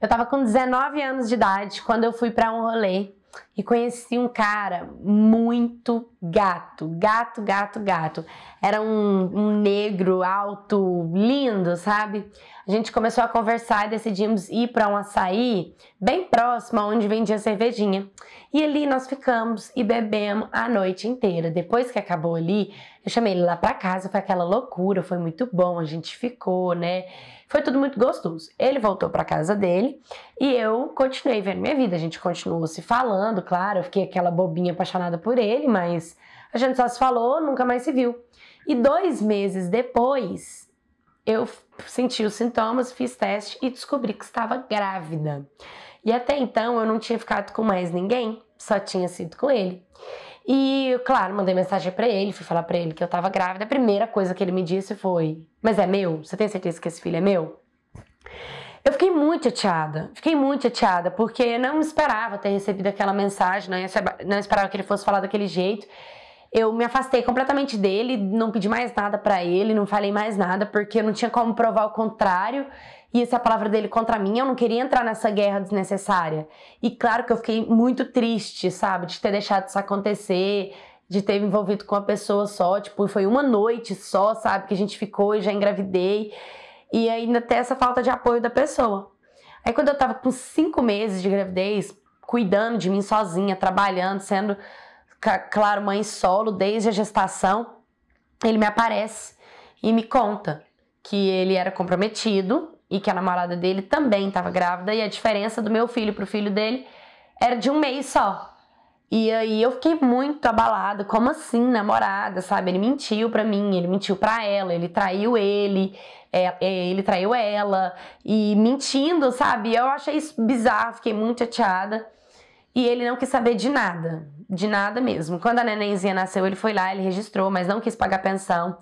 Eu tava com 19 anos de idade quando eu fui para um rolê e conheci um cara muito gato, gato, gato, gato. Era um, um, negro alto, lindo, sabe? A gente começou a conversar e decidimos ir para um açaí bem próximo onde vendia cervejinha. E ali nós ficamos e bebemos a noite inteira. Depois que acabou ali, eu chamei ele lá para casa, foi aquela loucura, foi muito bom, a gente ficou, né? Foi tudo muito gostoso. Ele voltou para casa dele e eu continuei vendo minha vida. A gente continuou se falando, claro, eu fiquei aquela bobinha apaixonada por ele, mas a gente só se falou, nunca mais se viu. E dois meses depois, eu senti os sintomas, fiz teste e descobri que estava grávida. E até então eu não tinha ficado com mais ninguém, só tinha sido com ele. E, claro, mandei mensagem para ele, fui falar para ele que eu estava grávida. A primeira coisa que ele me disse foi: Mas é meu? Você tem certeza que esse filho é meu? Eu fiquei muito chateada, fiquei muito chateada, porque eu não esperava ter recebido aquela mensagem, não esperava que ele fosse falar daquele jeito. Eu me afastei completamente dele, não pedi mais nada para ele, não falei mais nada, porque eu não tinha como provar o contrário. E essa é palavra dele contra mim, eu não queria entrar nessa guerra desnecessária. E claro que eu fiquei muito triste, sabe, de ter deixado isso acontecer, de ter me envolvido com uma pessoa só, tipo, foi uma noite só, sabe, que a gente ficou e já engravidei e ainda ter essa falta de apoio da pessoa. Aí quando eu tava com cinco meses de gravidez, cuidando de mim sozinha, trabalhando, sendo, claro, mãe solo desde a gestação, ele me aparece e me conta que ele era comprometido e que a namorada dele também estava grávida e a diferença do meu filho pro filho dele era de um mês só. E aí eu fiquei muito abalada. Como assim, namorada, sabe? Ele mentiu pra mim, ele mentiu pra ela, ele traiu ele, é, é, ele traiu ela. E mentindo, sabe? Eu achei isso bizarro, fiquei muito chateada. E ele não quis saber de nada, de nada mesmo. Quando a nenenzinha nasceu, ele foi lá, ele registrou, mas não quis pagar pensão.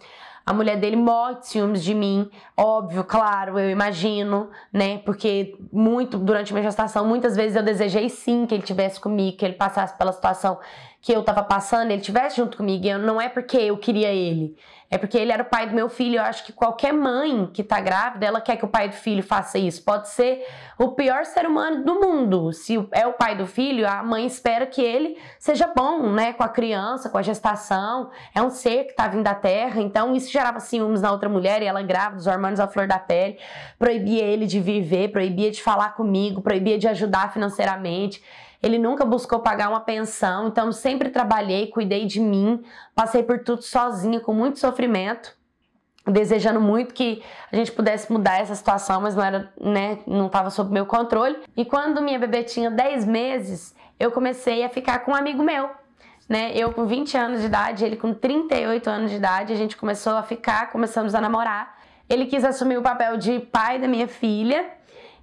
A mulher dele morre de ciúmes de mim, óbvio, claro, eu imagino, né? Porque muito durante minha gestação, muitas vezes eu desejei sim que ele tivesse comigo, que ele passasse pela situação que eu tava passando, ele tivesse junto comigo. eu, não é porque eu queria ele, é porque ele era o pai do meu filho. Eu acho que qualquer mãe que tá grávida, ela quer que o pai do filho faça isso. Pode ser o pior ser humano do mundo. Se é o pai do filho, a mãe espera que ele seja bom, né? Com a criança, com a gestação. É um ser que tá vindo da terra. Então isso gerava ciúmes na outra mulher e ela grávida, os hormônios à flor da pele. Proibia ele de viver, proibia de falar comigo, proibia de ajudar financeiramente ele nunca buscou pagar uma pensão, então sempre trabalhei, cuidei de mim, passei por tudo sozinha, com muito sofrimento, desejando muito que a gente pudesse mudar essa situação, mas não era, né, não estava sob meu controle. E quando minha bebê tinha 10 meses, eu comecei a ficar com um amigo meu, né? Eu com 20 anos de idade, ele com 38 anos de idade, a gente começou a ficar, começamos a namorar. Ele quis assumir o papel de pai da minha filha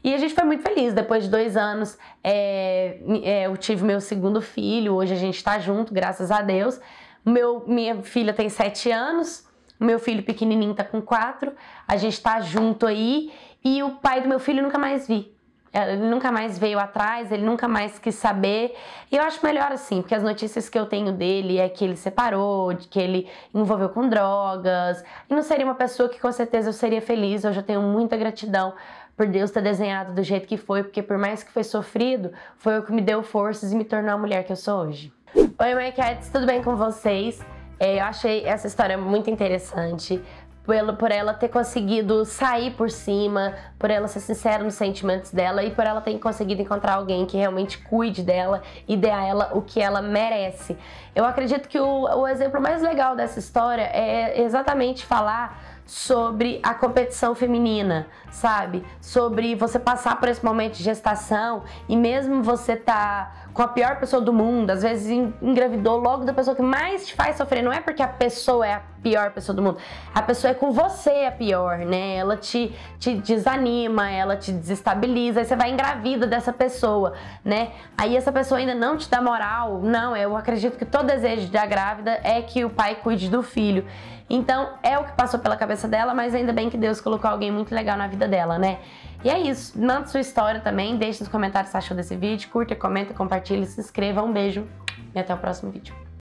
e a gente foi muito feliz. Depois de dois anos, é, é, eu tive meu segundo filho. Hoje a gente está junto, graças a Deus. Meu, minha filha tem sete anos. Meu filho pequenininho tá com quatro. A gente tá junto aí. E o pai do meu filho nunca mais vi. É, ele nunca mais veio atrás, ele nunca mais quis saber. E eu acho melhor assim, porque as notícias que eu tenho dele é que ele separou, de que ele envolveu com drogas. E não seria uma pessoa que com certeza eu seria feliz. Hoje eu tenho muita gratidão por Deus ter desenhado do jeito que foi, porque por mais que foi sofrido, foi o que me deu forças e me tornou a mulher que eu sou hoje. Oi, Cats, tudo bem com vocês? É, eu achei essa história muito interessante, por ela ter conseguido sair por cima, por ela ser sincera nos sentimentos dela e por ela ter conseguido encontrar alguém que realmente cuide dela e dê a ela o que ela merece. Eu acredito que o, o exemplo mais legal dessa história é exatamente falar sobre a competição feminina, sabe? Sobre você passar por esse momento de gestação e mesmo você tá com a pior pessoa do mundo, às vezes engravidou logo da pessoa que mais te faz sofrer, não é porque a pessoa é a pior pessoa do mundo, a pessoa é com você a pior, né? Ela te, te desanima, ela te desestabiliza, aí você vai engravida dessa pessoa, né? Aí essa pessoa ainda não te dá moral, não, eu acredito que todo desejo da grávida é que o pai cuide do filho. Então, é o que passou pela cabeça cabeça dela, mas ainda bem que Deus colocou alguém muito legal na vida dela, né? E é isso. Manda sua história também, deixa nos comentários se achou desse vídeo, curta, comenta, compartilha, se inscreva. Um beijo e até o próximo vídeo.